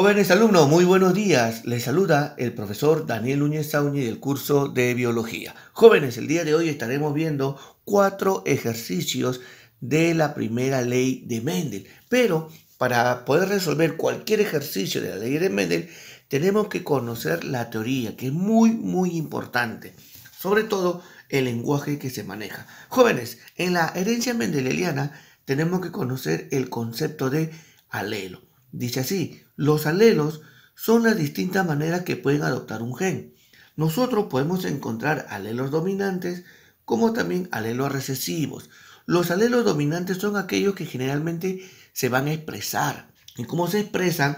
Jóvenes alumnos, muy buenos días. Les saluda el profesor Daniel Núñez Saúñez del curso de Biología. Jóvenes, el día de hoy estaremos viendo cuatro ejercicios de la primera ley de Mendel. Pero para poder resolver cualquier ejercicio de la ley de Mendel, tenemos que conocer la teoría, que es muy, muy importante. Sobre todo el lenguaje que se maneja. Jóvenes, en la herencia mendeliana tenemos que conocer el concepto de alelo. Dice así, los alelos son las distintas maneras que pueden adoptar un gen. Nosotros podemos encontrar alelos dominantes como también alelos recesivos. Los alelos dominantes son aquellos que generalmente se van a expresar. Y cómo se expresan,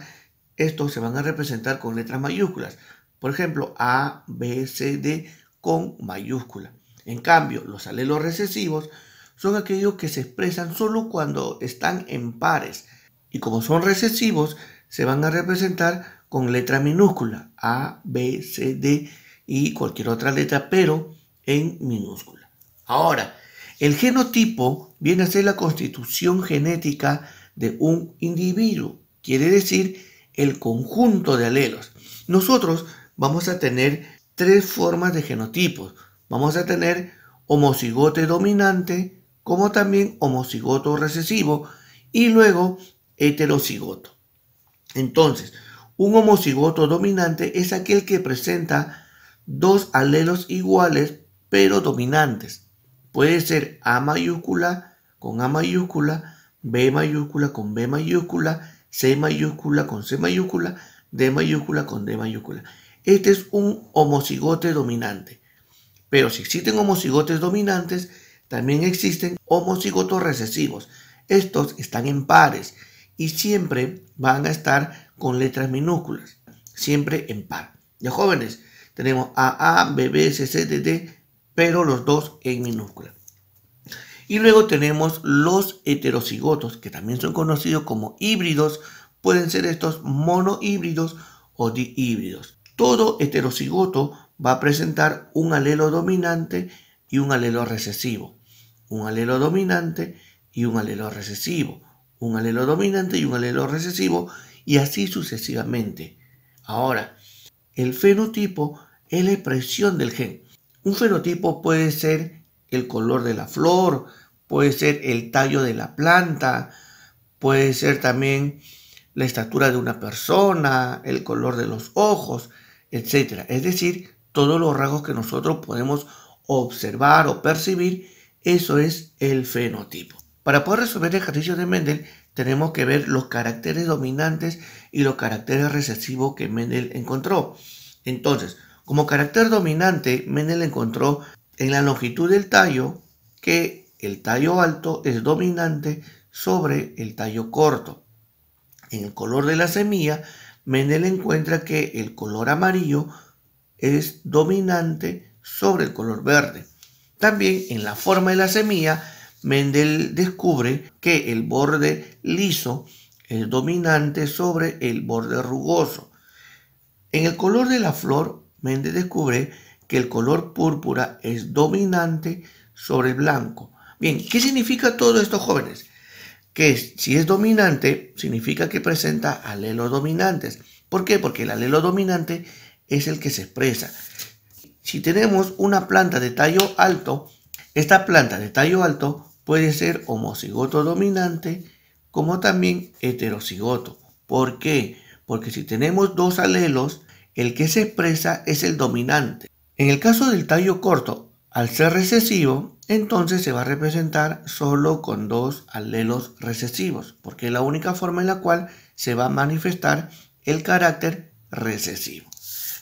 estos se van a representar con letras mayúsculas. Por ejemplo, A, B, C, D con mayúscula. En cambio, los alelos recesivos son aquellos que se expresan solo cuando están en pares y como son recesivos, se van a representar con letra minúscula, A, B, C, D y cualquier otra letra, pero en minúscula. Ahora, el genotipo viene a ser la constitución genética de un individuo, quiere decir el conjunto de alelos. Nosotros vamos a tener tres formas de genotipos. Vamos a tener homocigote dominante, como también homocigoto recesivo, y luego heterocigoto. Entonces, un homocigoto dominante es aquel que presenta dos alelos iguales pero dominantes. Puede ser A mayúscula con A mayúscula, B mayúscula con B mayúscula, C mayúscula con C mayúscula, D mayúscula con D mayúscula. Este es un homocigote dominante. Pero si existen homocigotes dominantes, también existen homocigotos recesivos. Estos están en pares y siempre van a estar con letras minúsculas, siempre en par. Ya jóvenes tenemos AA, BB, D, D, pero los dos en minúscula. Y luego tenemos los heterocigotos, que también son conocidos como híbridos, pueden ser estos monohíbridos o dihíbridos. Todo heterocigoto va a presentar un alelo dominante y un alelo recesivo. Un alelo dominante y un alelo recesivo un alelo dominante y un alelo recesivo, y así sucesivamente. Ahora, el fenotipo es la expresión del gen. Un fenotipo puede ser el color de la flor, puede ser el tallo de la planta, puede ser también la estatura de una persona, el color de los ojos, etc. Es decir, todos los rasgos que nosotros podemos observar o percibir, eso es el fenotipo. Para poder resolver el ejercicio de Mendel, tenemos que ver los caracteres dominantes y los caracteres recesivos que Mendel encontró. Entonces, como carácter dominante, Mendel encontró en la longitud del tallo que el tallo alto es dominante sobre el tallo corto. En el color de la semilla, Mendel encuentra que el color amarillo es dominante sobre el color verde. También en la forma de la semilla, Mendel descubre que el borde liso es dominante sobre el borde rugoso. En el color de la flor, Mendel descubre que el color púrpura es dominante sobre el blanco. Bien, ¿qué significa todo esto, jóvenes? Que si es dominante, significa que presenta alelos dominantes. ¿Por qué? Porque el alelo dominante es el que se expresa. Si tenemos una planta de tallo alto, esta planta de tallo alto puede ser homocigoto dominante como también heterocigoto. ¿Por qué? Porque si tenemos dos alelos, el que se expresa es el dominante. En el caso del tallo corto, al ser recesivo, entonces se va a representar solo con dos alelos recesivos, porque es la única forma en la cual se va a manifestar el carácter recesivo.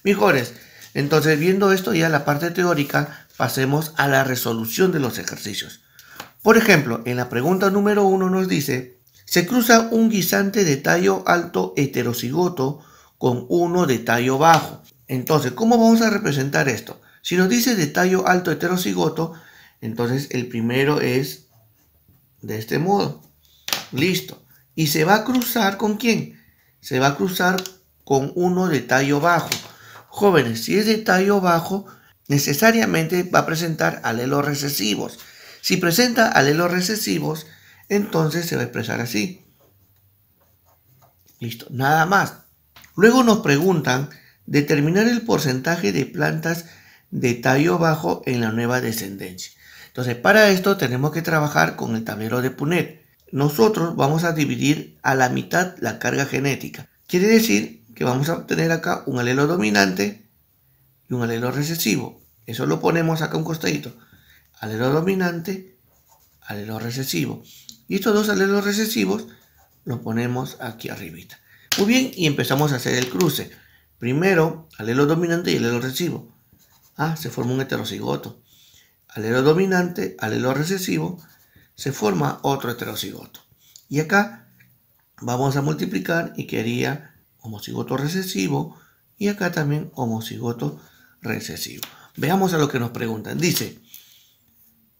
Mejores, entonces viendo esto ya la parte teórica, pasemos a la resolución de los ejercicios. Por ejemplo, en la pregunta número uno nos dice, se cruza un guisante de tallo alto heterocigoto con uno de tallo bajo. Entonces, ¿cómo vamos a representar esto? Si nos dice de tallo alto heterocigoto, entonces el primero es de este modo. Listo. Y se va a cruzar con quién? Se va a cruzar con uno de tallo bajo. Jóvenes, si es de tallo bajo, necesariamente va a presentar alelos recesivos. Si presenta alelos recesivos, entonces se va a expresar así. Listo, nada más. Luego nos preguntan determinar el porcentaje de plantas de tallo bajo en la nueva descendencia. Entonces, para esto tenemos que trabajar con el tablero de Punet. Nosotros vamos a dividir a la mitad la carga genética. Quiere decir que vamos a obtener acá un alelo dominante y un alelo recesivo. Eso lo ponemos acá un costadito alelo dominante, alelo recesivo. Y estos dos alelos recesivos los ponemos aquí arribita. Muy bien, y empezamos a hacer el cruce. Primero, alelo dominante y alelo recesivo. Ah, se forma un heterocigoto. Alelo dominante, alelo recesivo, se forma otro heterocigoto. Y acá vamos a multiplicar y quería homocigoto recesivo y acá también homocigoto recesivo. Veamos a lo que nos preguntan. Dice,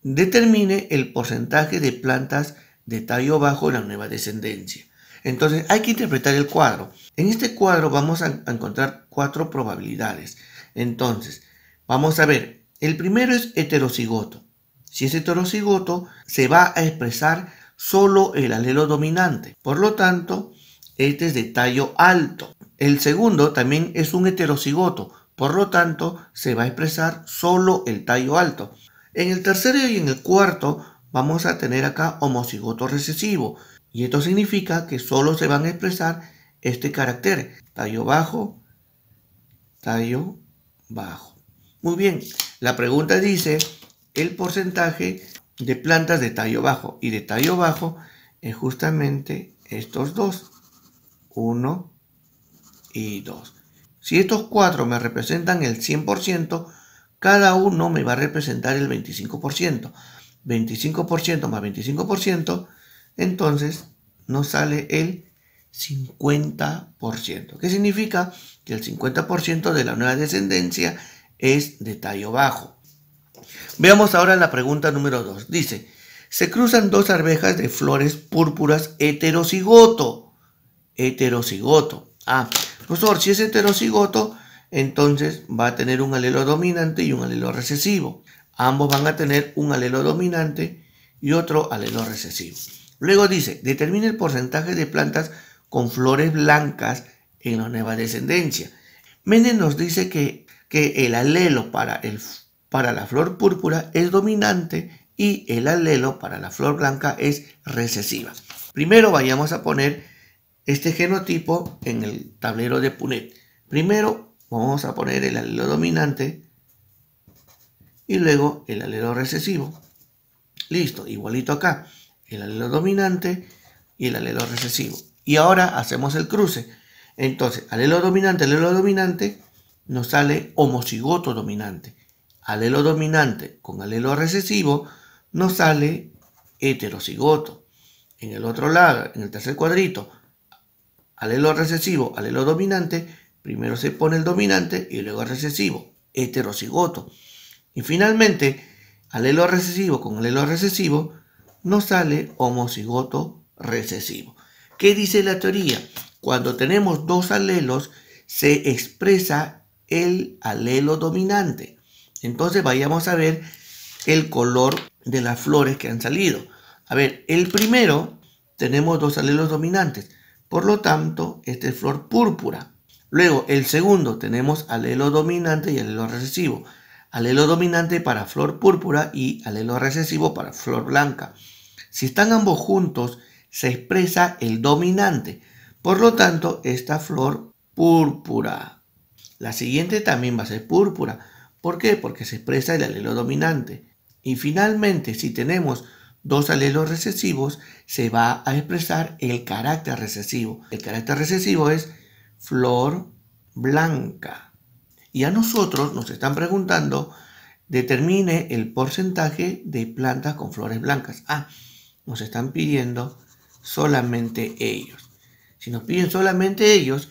determine el porcentaje de plantas de tallo bajo en la nueva descendencia. Entonces hay que interpretar el cuadro. En este cuadro vamos a encontrar cuatro probabilidades. Entonces, vamos a ver, el primero es heterocigoto. Si es heterocigoto, se va a expresar solo el alelo dominante. Por lo tanto, este es de tallo alto. El segundo también es un heterocigoto. Por lo tanto, se va a expresar solo el tallo alto. En el tercero y en el cuarto vamos a tener acá homocigoto recesivo y esto significa que solo se van a expresar este carácter, tallo bajo, tallo bajo. Muy bien, la pregunta dice el porcentaje de plantas de tallo bajo y de tallo bajo es justamente estos dos, 1 y 2. Si estos cuatro me representan el 100%, cada uno me va a representar el 25%. 25% más 25%, entonces nos sale el 50%. ¿Qué significa? Que el 50% de la nueva descendencia es de tallo bajo. Veamos ahora la pregunta número 2. Dice, se cruzan dos arvejas de flores púrpuras heterocigoto. Heterocigoto. Ah, profesor, si es heterocigoto, entonces va a tener un alelo dominante y un alelo recesivo. Ambos van a tener un alelo dominante y otro alelo recesivo. Luego dice, determine el porcentaje de plantas con flores blancas en la nueva descendencia. Menem nos dice que, que el alelo para, el, para la flor púrpura es dominante y el alelo para la flor blanca es recesiva. Primero vayamos a poner este genotipo en el tablero de Punet. Primero Vamos a poner el alelo dominante y luego el alelo recesivo. Listo, igualito acá. El alelo dominante y el alelo recesivo. Y ahora hacemos el cruce. Entonces, alelo dominante, alelo dominante, nos sale homocigoto dominante. Alelo dominante con alelo recesivo nos sale heterocigoto. En el otro lado, en el tercer cuadrito, alelo recesivo, alelo dominante, Primero se pone el dominante y luego el recesivo, heterocigoto. Y finalmente, alelo recesivo con alelo recesivo, nos sale homocigoto recesivo. ¿Qué dice la teoría? Cuando tenemos dos alelos, se expresa el alelo dominante. Entonces vayamos a ver el color de las flores que han salido. A ver, el primero tenemos dos alelos dominantes. Por lo tanto, esta es flor púrpura. Luego, el segundo, tenemos alelo dominante y alelo recesivo. Alelo dominante para flor púrpura y alelo recesivo para flor blanca. Si están ambos juntos, se expresa el dominante. Por lo tanto, esta flor púrpura. La siguiente también va a ser púrpura. ¿Por qué? Porque se expresa el alelo dominante. Y finalmente, si tenemos dos alelos recesivos, se va a expresar el carácter recesivo. El carácter recesivo es flor blanca. Y a nosotros nos están preguntando, determine el porcentaje de plantas con flores blancas. Ah, nos están pidiendo solamente ellos. Si nos piden solamente ellos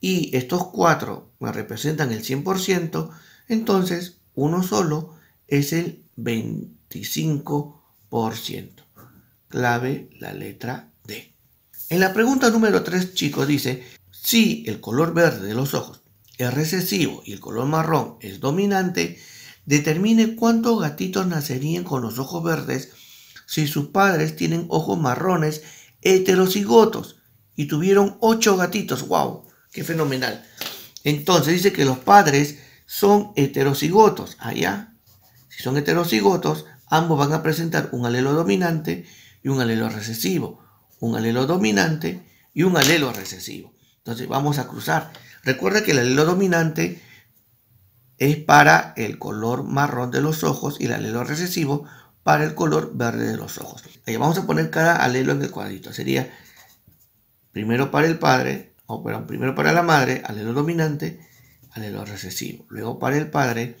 y estos cuatro me representan el 100%, entonces uno solo es el 25%. Clave la letra D. En la pregunta número 3, chicos, dice, si el color verde de los ojos es recesivo y el color marrón es dominante, determine cuántos gatitos nacerían con los ojos verdes si sus padres tienen ojos marrones heterocigotos y tuvieron ocho gatitos. ¡Wow! ¡Qué fenomenal! Entonces dice que los padres son heterocigotos. Allá, si son heterocigotos, ambos van a presentar un alelo dominante y un alelo recesivo. Un alelo dominante y un alelo recesivo. Entonces vamos a cruzar. Recuerda que el alelo dominante es para el color marrón de los ojos y el alelo recesivo para el color verde de los ojos. Ahí vamos a poner cada alelo en el cuadrito. Sería primero para el padre, o perdón, primero para la madre, alelo dominante, alelo recesivo. Luego para el padre,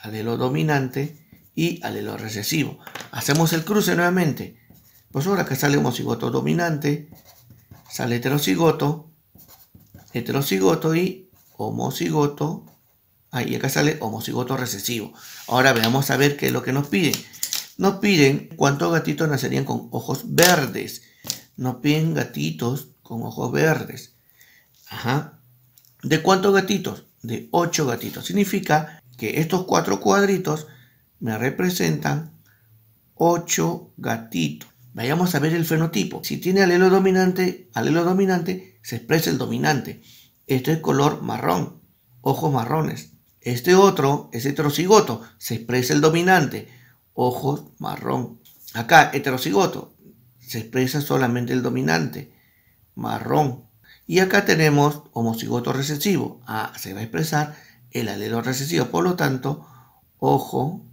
alelo dominante y alelo recesivo. Hacemos el cruce nuevamente. Pues ahora que sale homocigoto dominante, sale heterocigoto, heterocigoto y homocigoto. Ahí acá sale homocigoto recesivo. Ahora veamos a ver qué es lo que nos piden. Nos piden cuántos gatitos nacerían con ojos verdes. Nos piden gatitos con ojos verdes. Ajá. ¿De cuántos gatitos? De 8 gatitos. Significa que estos cuatro cuadritos me representan 8 gatitos. Vayamos a ver el fenotipo. Si tiene alelo dominante, alelo dominante, se expresa el dominante. Este es color marrón, ojos marrones. Este otro es heterocigoto, se expresa el dominante, ojos marrón. Acá, heterocigoto, se expresa solamente el dominante, marrón. Y acá tenemos homocigoto recesivo, ah, se va a expresar el alelo recesivo, por lo tanto, ojo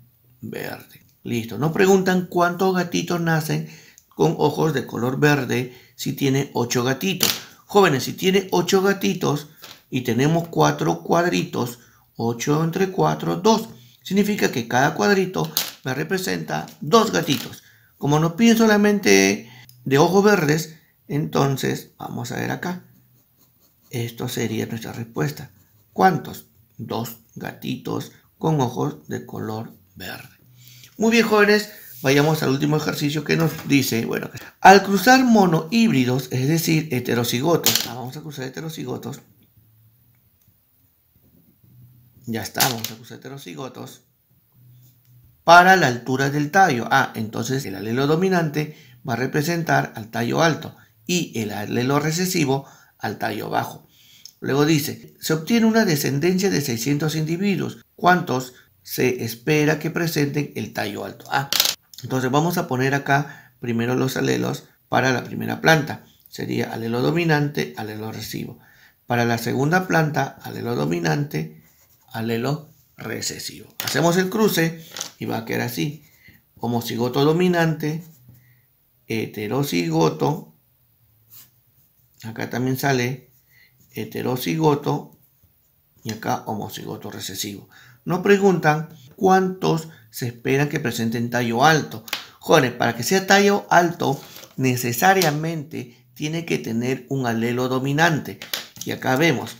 verde. Listo, nos preguntan cuántos gatitos nacen con ojos de color verde si tiene ocho gatitos. Jóvenes, si tiene ocho gatitos y tenemos 4 cuadritos, 8 entre 4, 2. Significa que cada cuadrito me representa 2 gatitos. Como nos piden solamente de ojos verdes, entonces vamos a ver acá. Esto sería nuestra respuesta. ¿Cuántos? Dos gatitos con ojos de color verde. Muy bien, jóvenes. Vayamos al último ejercicio que nos dice, bueno, al cruzar monohíbridos, es decir, heterocigotos, ah, vamos a cruzar heterocigotos, ya está, vamos a cruzar heterocigotos, para la altura del tallo. Ah, entonces el alelo dominante va a representar al tallo alto y el alelo recesivo al tallo bajo. Luego dice, se obtiene una descendencia de 600 individuos. ¿Cuántos se espera que presenten el tallo alto? Ah, entonces vamos a poner acá primero los alelos para la primera planta. Sería alelo dominante, alelo recesivo. Para la segunda planta, alelo dominante, alelo recesivo. Hacemos el cruce y va a quedar así. Homocigoto dominante, heterocigoto, acá también sale heterocigoto y acá homocigoto recesivo. Nos preguntan cuántos se esperan que presenten tallo alto. Jóvenes, para que sea tallo alto, necesariamente tiene que tener un alelo dominante. Y acá vemos,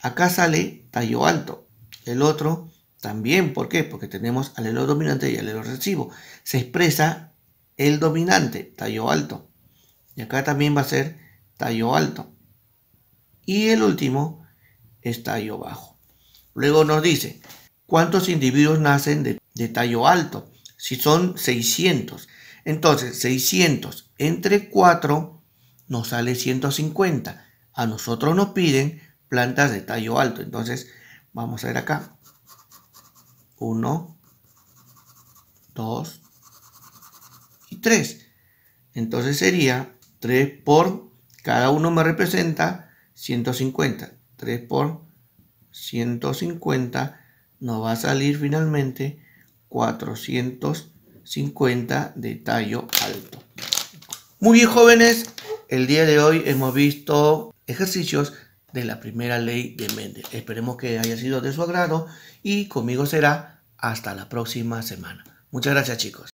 acá sale tallo alto. El otro también, ¿por qué? Porque tenemos alelo dominante y alelo recibo. Se expresa el dominante, tallo alto. Y acá también va a ser tallo alto. Y el último es tallo bajo. Luego nos dice, cuántos individuos nacen de, tallo alto. Si son 600. Entonces, 600 entre 4 nos sale 150. A nosotros nos piden plantas de tallo alto. Entonces, vamos a ver acá. 1, 2 y 3. Entonces sería 3 por, cada uno me representa 150. 3 por 150 nos va a salir finalmente 450 de tallo alto. Muy bien jóvenes, el día de hoy hemos visto ejercicios de la primera ley de Mendel. Esperemos que haya sido de su agrado y conmigo será hasta la próxima semana. Muchas gracias chicos.